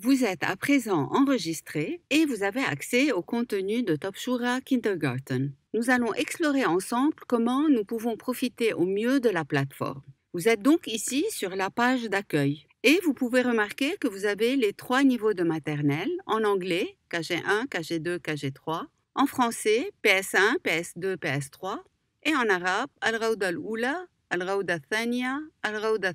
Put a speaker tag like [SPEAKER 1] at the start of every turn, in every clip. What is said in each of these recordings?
[SPEAKER 1] Vous êtes à présent enregistré et vous avez accès au contenu de Topshura Kindergarten. Nous allons explorer ensemble comment nous pouvons profiter au mieux de la plateforme. Vous êtes donc ici sur la page d'accueil et vous pouvez remarquer que vous avez les trois niveaux de maternelle en anglais KG1, KG2, KG3, en français PS1, PS2, PS3 et en arabe Al-Raouda al-Oula, Al-Raouda Thania, Al-Raouda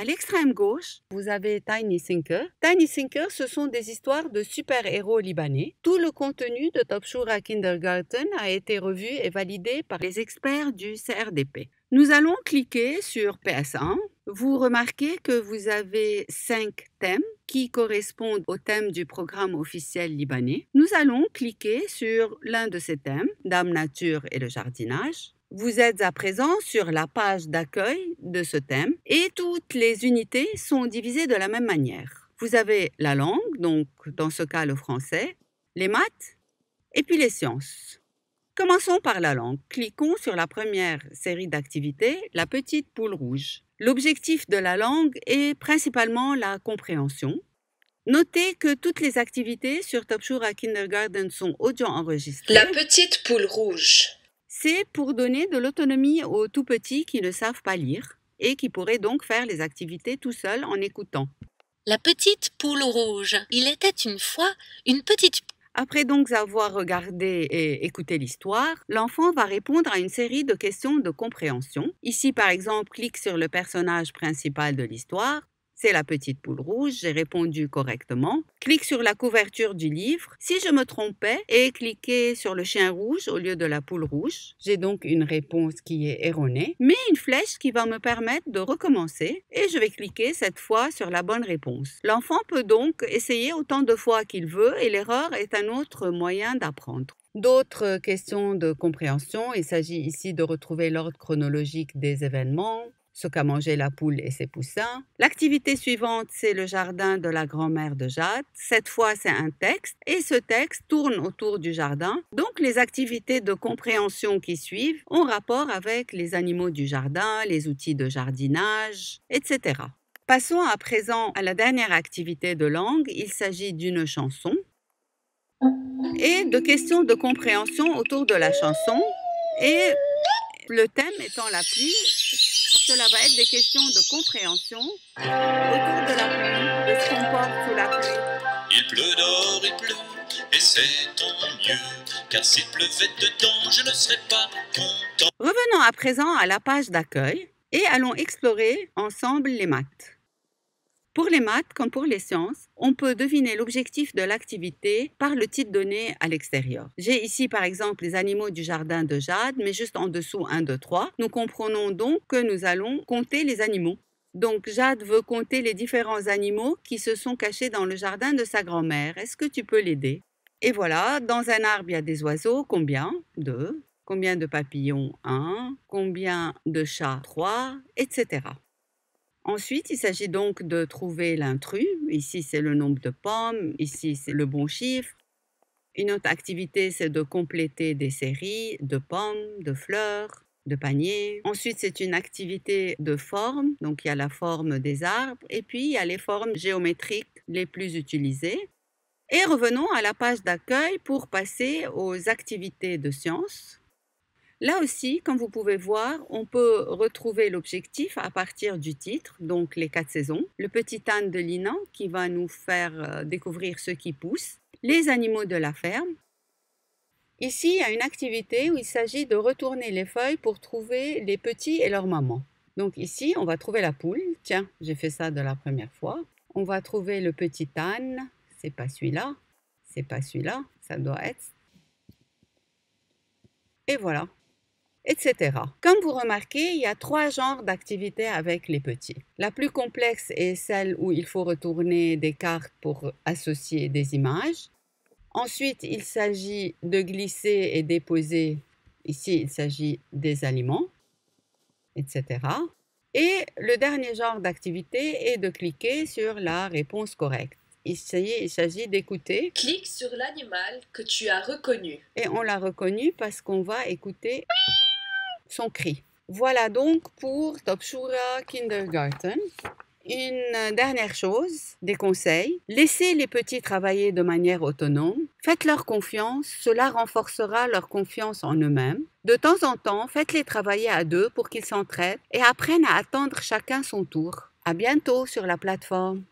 [SPEAKER 1] à l'extrême gauche, vous avez Tiny Sinker. Tiny Sinker, ce sont des histoires de super-héros libanais. Tout le contenu de Top Shura Kindergarten a été revu et validé par les experts du CRDP. Nous allons cliquer sur PS1. Vous remarquez que vous avez cinq thèmes qui correspondent au thème du programme officiel libanais. Nous allons cliquer sur l'un de ces thèmes, Dame Nature et le jardinage. Vous êtes à présent sur la page d'accueil de ce thème et toutes les unités sont divisées de la même manière. Vous avez la langue, donc dans ce cas le français, les maths et puis les sciences. Commençons par la langue. Cliquons sur la première série d'activités, la petite poule rouge. L'objectif de la langue est principalement la compréhension. Notez que toutes les activités sur à Kindergarten sont audio enregistrées. La petite poule rouge. C'est pour donner de l'autonomie aux tout petits qui ne savent pas lire et qui pourraient donc faire les activités tout seuls en écoutant. La petite poule rouge. Il était une fois une petite après donc avoir regardé et écouté l'histoire, l'enfant va répondre à une série de questions de compréhension. Ici, par exemple, clique sur le personnage principal de l'histoire c'est la petite poule rouge, j'ai répondu correctement. Clique sur la couverture du livre. Si je me trompais et cliquez sur le chien rouge au lieu de la poule rouge, j'ai donc une réponse qui est erronée, mais une flèche qui va me permettre de recommencer et je vais cliquer cette fois sur la bonne réponse. L'enfant peut donc essayer autant de fois qu'il veut et l'erreur est un autre moyen d'apprendre. D'autres questions de compréhension, il s'agit ici de retrouver l'ordre chronologique des événements, ce qu'a mangé la poule et ses poussins. L'activité suivante, c'est le jardin de la grand-mère de Jade. Cette fois, c'est un texte et ce texte tourne autour du jardin. Donc, les activités de compréhension qui suivent ont rapport avec les animaux du jardin, les outils de jardinage, etc. Passons à présent à la dernière activité de langue. Il s'agit d'une chanson et de questions de compréhension autour de la chanson et le thème étant la pluie cela va être des questions de compréhension autour de la pluie, de ce qu'on porte sous la pluie. Il pleut d'or, il pleut, et c'est ton mieux, car s'il pleuvait dedans, je ne serais pas content. Revenons à présent à la page d'accueil et allons explorer ensemble les maths. Pour les maths comme pour les sciences, on peut deviner l'objectif de l'activité par le titre donné à l'extérieur. J'ai ici par exemple les animaux du jardin de Jade, mais juste en dessous 1, 2, 3. Nous comprenons donc que nous allons compter les animaux. Donc Jade veut compter les différents animaux qui se sont cachés dans le jardin de sa grand-mère. Est-ce que tu peux l'aider Et voilà, dans un arbre, il y a des oiseaux. Combien 2. Combien de papillons 1. Combien de chats 3, Etc. Ensuite, il s'agit donc de trouver l'intrus. Ici, c'est le nombre de pommes, ici, c'est le bon chiffre. Une autre activité, c'est de compléter des séries de pommes, de fleurs, de paniers. Ensuite, c'est une activité de forme, donc il y a la forme des arbres, et puis il y a les formes géométriques les plus utilisées. Et revenons à la page d'accueil pour passer aux activités de sciences. Là aussi, comme vous pouvez voir, on peut retrouver l'objectif à partir du titre, donc les quatre saisons, le petit âne de Linan qui va nous faire euh, découvrir ce qui pousse, les animaux de la ferme. Ici, il y a une activité où il s'agit de retourner les feuilles pour trouver les petits et leur maman. Donc ici, on va trouver la poule. Tiens, j'ai fait ça de la première fois. On va trouver le petit âne. C'est pas celui-là. C'est pas celui-là. Ça doit être. Et voilà, etc. Comme vous remarquez, il y a trois genres d'activités avec les petits. La plus complexe est celle où il faut retourner des cartes pour associer des images. Ensuite, il s'agit de glisser et déposer. Ici, il s'agit des aliments, etc. Et le dernier genre d'activité est de cliquer sur la réponse correcte. Ici, il s'agit d'écouter. Clique sur l'animal que tu as reconnu. Et on l'a reconnu parce qu'on va écouter son cri. Voilà donc pour Topshura Kindergarten. Une euh, dernière chose, des conseils. Laissez les petits travailler de manière autonome. Faites-leur confiance, cela renforcera leur confiance en eux-mêmes. De temps en temps, faites-les travailler à deux pour qu'ils s'entraident et apprennent à attendre chacun son tour. À bientôt sur la plateforme.